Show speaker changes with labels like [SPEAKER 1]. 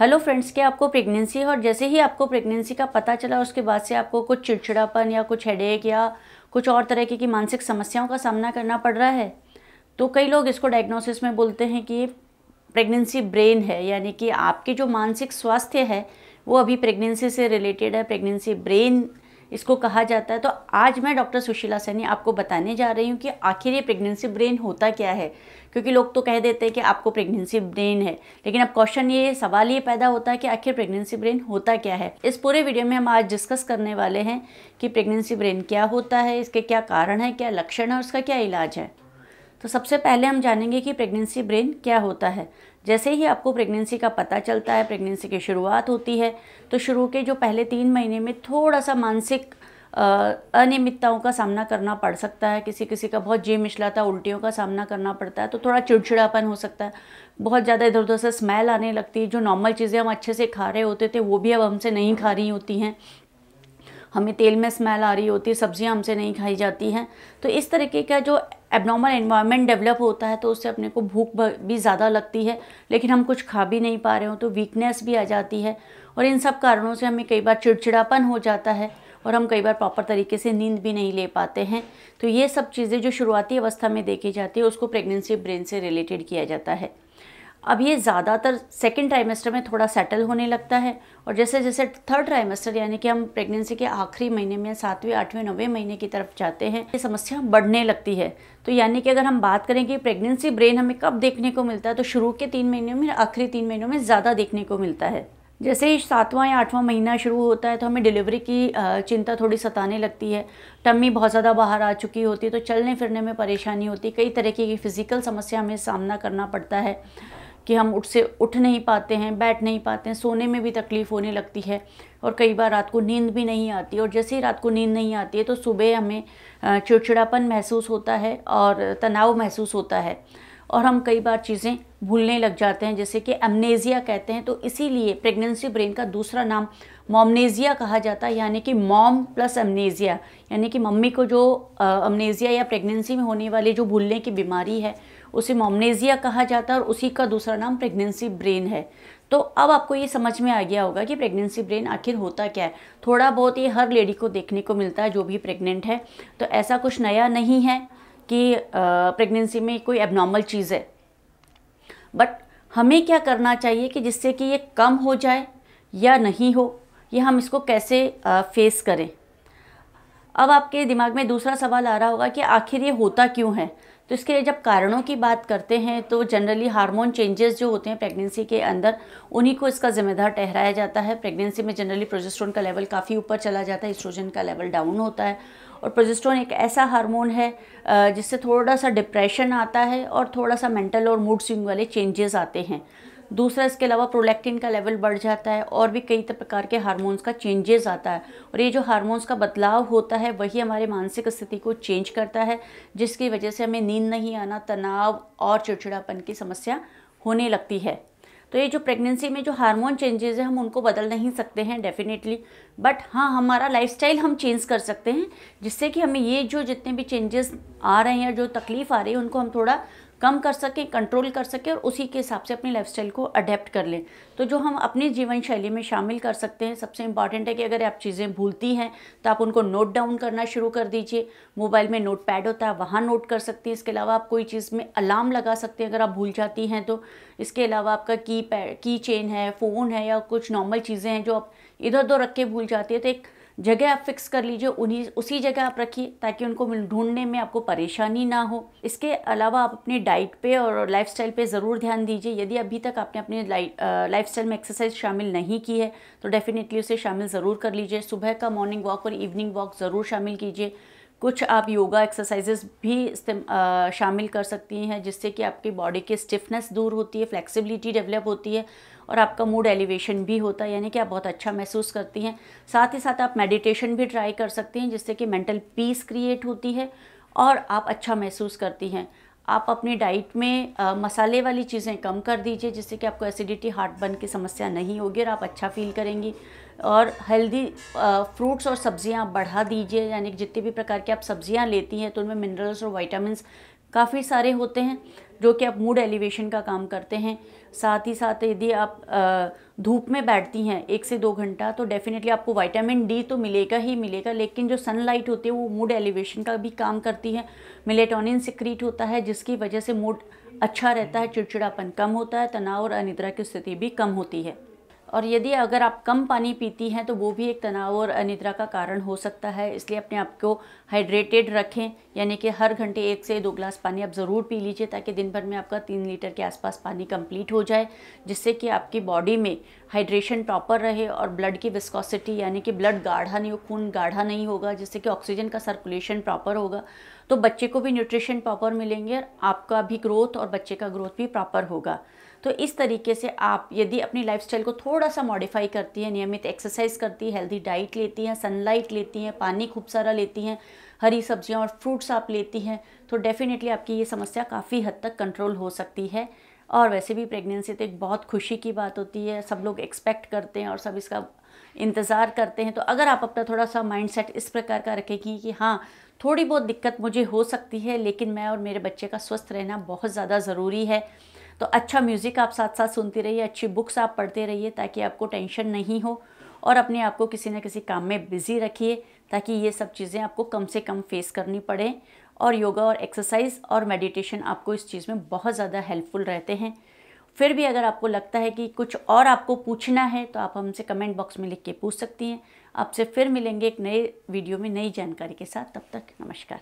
[SPEAKER 1] hello friends क्या आपको pregnancy है और जैसे ही आपको प्रेगनेंसी का पता चला उसके बाद से आपको कुछ चिड़चिड़ापन या कुछ हेडेक या कुछ और तरह की, मानसिक समस्याओं का सामना करना पड़ रहा है तो कई लोग इसको डायग्नोसिस में बोलते हैं कि प्रेगनेंसी ब्रेन है यानी कि आपके जो मानसिक स्वास्थ्य है वो अभी प्रेगनेंसी से रिलेटेड है प्रेगनेंसी ब्रेन इसको कहा जाता है तो आज मैं डॉक्टर सुशीला सैनी आपको बताने जा रही हूँ कि आखिर ये प्रेगनेंसी ब्रेन होता क्या है क्योंकि लोग तो कह देते हैं कि आपको प्रेगनेंसी ब्रेन है लेकिन अब क्वेश्चन ये सवाल ये पैदा होता है कि आखिर प्रेगनेंसी ब्रेन होता क्या है इस पूरे वीडियो में हम आज डिस्कस करने वाले हैं कि प्रेगनेंसी ब्रेन क्या होता है इसके क्या कारण है क्या लक्षण है उसका क्या इलाज है तो सबसे पहले हम जानेंगे कि प्रेगनेंसी ब्रेन क्या होता है जैसे ही आपको प्रेगनेंसी का पता चलता है प्रेगनेंसी की शुरुआत होती है तो शुरू के जो पहले तीन महीने में थोड़ा सा मानसिक अनियमितताओं का सामना करना पड़ सकता है किसी किसी का बहुत जी मिचलाता उल्टियों का सामना करना पड़ता है तो थोड़ा चिड़चिड़ापन हो सकता है बहुत ज़्यादा इधर उधर से स्मेल आने लगती है जो नॉर्मल चीज़ें हम अच्छे से खा रहे होते थे वो भी अब हमसे नहीं खा रही होती हैं हमें तेल में स्मेल आ रही होती है सब्ज़ियाँ हमसे नहीं खाई जाती हैं तो इस तरीके का जो एबनॉर्मल इन्वायरमेंट डेवलप होता है तो उससे अपने को भूख भी ज़्यादा लगती है लेकिन हम कुछ खा भी नहीं पा रहे हो तो वीकनेस भी आ जाती है और इन सब कारणों से हमें कई बार चिड़चिड़ापन हो जाता है और हम कई बार प्रॉपर तरीके से नींद भी नहीं ले पाते हैं तो ये सब चीज़ें जो शुरुआती अवस्था में देखी जाती है उसको प्रेगनेंसी ब्रेन से रिलेटेड किया जाता है अब ये ज़्यादातर सेकेंड ट्राइमेस्टर में थोड़ा सेटल होने लगता है और जैसे जैसे थर्ड ट्राइमेस्टर यानी कि हम प्रेगनेंसी के आखिरी महीने में सातवें आठवें नौवें महीने की तरफ जाते हैं ये समस्या बढ़ने लगती है तो यानी कि अगर हम बात करें कि प्रेगनेंसी ब्रेन हमें कब देखने को मिलता है तो शुरू के तीन महीनों में आखिरी तीन महीनों में ज़्यादा देखने को मिलता है जैसे ही सातवां या आठवां महीना शुरू होता है तो हमें डिलीवरी की चिंता थोड़ी सताने लगती है टम्मी बहुत ज़्यादा बाहर आ चुकी होती है तो चलने फिरने में परेशानी होती है कई तरह की फिज़िकल समस्या हमें सामना करना पड़ता है कि हम उठ से उठ नहीं पाते हैं बैठ नहीं पाते हैं सोने में भी तकलीफ़ होने लगती है और कई बार रात को नींद भी नहीं आती और जैसे ही रात को नींद नहीं आती है तो सुबह हमें चिड़चिड़ापन महसूस होता है और तनाव महसूस होता है और हम कई बार चीज़ें भूलने लग जाते हैं जैसे कि एमनेजिया कहते हैं तो इसीलिए प्रेगनेंसी ब्रेन का दूसरा नाम मोमनेजिया कहा जाता है यानी कि मॉम प्लस एमनेजिया यानी कि मम्मी को जो अमनेजिया या प्रेगनेंसी में होने वाली जो भूलने की बीमारी है उसे मोमनेजिया कहा जाता है और उसी का दूसरा नाम प्रेगनेंसी ब्रेन है तो अब आपको ये समझ में आ गया होगा कि प्रेगनेंसी ब्रेन आखिर होता क्या है थोड़ा बहुत ये हर लेडी को देखने को मिलता है जो भी प्रेग्नेंट है तो ऐसा कुछ नया नहीं है कि प्रेगनेंसी में कोई एबनॉर्मल चीज़ है बट हमें क्या करना चाहिए कि जिससे कि ये कम हो जाए या नहीं हो ये हम इसको कैसे फेस करें अब आपके दिमाग में दूसरा सवाल आ रहा होगा कि आखिर ये होता क्यों है तो इसके लिए जब कारणों की बात करते हैं तो जनरली हार्मोन चेंजेस जो होते हैं प्रेगनेंसी के अंदर उन्हीं को इसका ज़िम्मेदार ठहराया जाता है प्रेगनेंसी में जनरली प्रोजेस्ट्रोन का लेवल काफ़ी ऊपर चला जाता है इस्ट्रोजन का लेवल डाउन होता है और प्रोजेस्ट्रोन एक ऐसा हार्मोन है जिससे थोड़ा सा डिप्रेशन आता है और थोड़ा सा मेंटल और मूड स्विंग वाले चेंजेस आते हैं दूसरा इसके अलावा प्रोलैक्टिन का लेवल बढ़ जाता है और भी कई प्रकार के हार्मोन्स का चेंजेस आता है और ये जो हार्मोन्स का बदलाव होता है वही हमारे मानसिक स्थिति को चेंज करता है जिसकी वजह से हमें नींद नहीं आना तनाव और चिड़चिड़ापन की समस्या होने लगती है तो ये जो प्रेगनेंसी में जो हार्मोन चेंजेस है हम उनको बदल नहीं सकते हैं डेफिनेटली बट हाँ हमारा लाइफस्टाइल हम चेंज कर सकते हैं जिससे कि हमें ये जो जितने भी चेंजेस आ रहे हैं जो तकलीफ़ आ रही है उनको हम थोड़ा कम कर सकें कंट्रोल कर सकें और उसी के हिसाब से अपनी लाइफस्टाइल को अडेप्ट कर लें तो जो हम अपनी जीवन शैली में शामिल कर सकते हैं सबसे इंपॉर्टेंट है कि अगर आप चीज़ें भूलती हैं तो आप उनको नोट डाउन करना शुरू कर दीजिए मोबाइल में नोट पैड होता है वहाँ नोट कर सकती हैं इसके अलावा आप कोई चीज़ में अलार्म लगा सकते हैं अगर आप भूल जाती हैं तो इसके अलावा आपका की पैड की चेन है फ़ोन है या कुछ नॉर्मल चीज़ें हैं जो आप इधर उधर रख के भूल जाती है तो एक जगह आप फिक्स कर लीजिए उन्हीं उसी जगह आप रखिए ताकि उनको ढूंढने में आपको परेशानी ना हो इसके अलावा आप अपनी डाइट पे और लाइफस्टाइल पे ज़रूर ध्यान दीजिए यदि अभी तक आपने अपने स्टाइल में एक्सरसाइज शामिल नहीं की है तो डेफ़िनेटली उसे शामिल ज़रूर कर लीजिए सुबह का मॉर्निंग वॉक और इवनिंग वॉक ज़रूर शामिल कीजिए कुछ आप योगा एक्सरसाइजेज भी शामिल कर सकती हैं जिससे कि आपकी बॉडी की स्टिफनेस दूर होती है फ्लेक्सिबिलिटी डेवलप होती है और आपका मूड एलिवेशन भी होता है यानी कि आप बहुत अच्छा महसूस करती हैं साथ ही साथ आप मेडिटेशन भी ट्राई कर सकती हैं जिससे कि मेंटल पीस क्रिएट होती है और आप अच्छा महसूस करती हैं आप अपनी डाइट में आ, मसाले वाली चीज़ें कम कर दीजिए जिससे कि आपको एसिडिटी हार्ट बर्न की समस्या नहीं होगी और आप अच्छा फील करेंगी और हेल्दी फ्रूट्स और सब्ज़ियाँ बढ़ा दीजिए यानी कि जितने भी प्रकार की आप सब्ज़ियाँ लेती हैं तो उनमें मिनरल्स और वाइटामस काफ़ी सारे होते हैं जो कि आप मूड एलिवेशन का काम करते हैं साथ ही साथ यदि आप धूप में बैठती हैं एक से दो घंटा तो डेफ़िनेटली आपको विटामिन डी तो मिलेगा ही मिलेगा लेकिन जो सनलाइट होती है वो मूड एलिवेशन का भी काम करती है मिलेटोनिन सिक्रीट होता है जिसकी वजह से मूड अच्छा रहता है चिड़चिड़ापन कम होता है तनाव और अनिद्रा की स्थिति भी कम होती है और यदि अगर आप कम पानी पीती हैं तो वो भी एक तनाव और अनिद्रा का कारण हो सकता है इसलिए अपने आप को हाइड्रेटेड रखें यानी कि हर घंटे एक से दो ग्लास पानी आप ज़रूर पी लीजिए ताकि दिन भर में आपका तीन लीटर के आसपास पानी कंप्लीट हो जाए जिससे कि आपकी बॉडी में हाइड्रेशन प्रॉपर रहे और ब्लड की विस्कोसिटी यानी कि ब्लड गाढ़ा नहीं हो खून गाढ़ा नहीं होगा जिससे कि ऑक्सीजन का सर्कुलेशन प्रॉपर होगा तो बच्चे को भी न्यूट्रिशन प्रॉपर मिलेंगे आपका भी ग्रोथ और बच्चे का ग्रोथ भी प्रॉपर होगा तो इस तरीके से आप यदि अपनी लाइफस्टाइल को थोड़ा सा मॉडिफाई करती हैं नियमित एक्सरसाइज करती हैं हेल्दी डाइट लेती हैं सनलाइट लेती हैं पानी खूब सारा लेती हैं हरी सब्जियां और फ्रूट्स आप लेती हैं तो डेफ़िनेटली आपकी ये समस्या काफ़ी हद तक कंट्रोल हो सकती है और वैसे भी प्रेगनेंसी तो एक बहुत खुशी की बात होती है सब लोग एक्सपेक्ट करते हैं और सब इसका इंतज़ार करते हैं तो अगर आप अपना थोड़ा सा माइंडसेट इस प्रकार का रखेंगी कि हाँ थोड़ी बहुत दिक्कत मुझे हो सकती है लेकिन मैं और मेरे बच्चे का स्वस्थ रहना बहुत ज़्यादा ज़रूरी है तो अच्छा म्यूज़िक आप साथ साथ सुनते रहिए अच्छी बुक्स आप पढ़ते रहिए ताकि आपको टेंशन नहीं हो और अपने आप को किसी न किसी काम में बिज़ी रखिए ताकि ये सब चीज़ें आपको कम से कम फेस करनी पड़े और योगा और एक्सरसाइज और मेडिटेशन आपको इस चीज़ में बहुत ज़्यादा हेल्पफुल रहते हैं फिर भी अगर आपको लगता है कि कुछ और आपको पूछना है तो आप हमसे कमेंट बॉक्स में लिख के पूछ सकती हैं आपसे फिर मिलेंगे एक नए वीडियो में नई जानकारी के साथ तब तक नमस्कार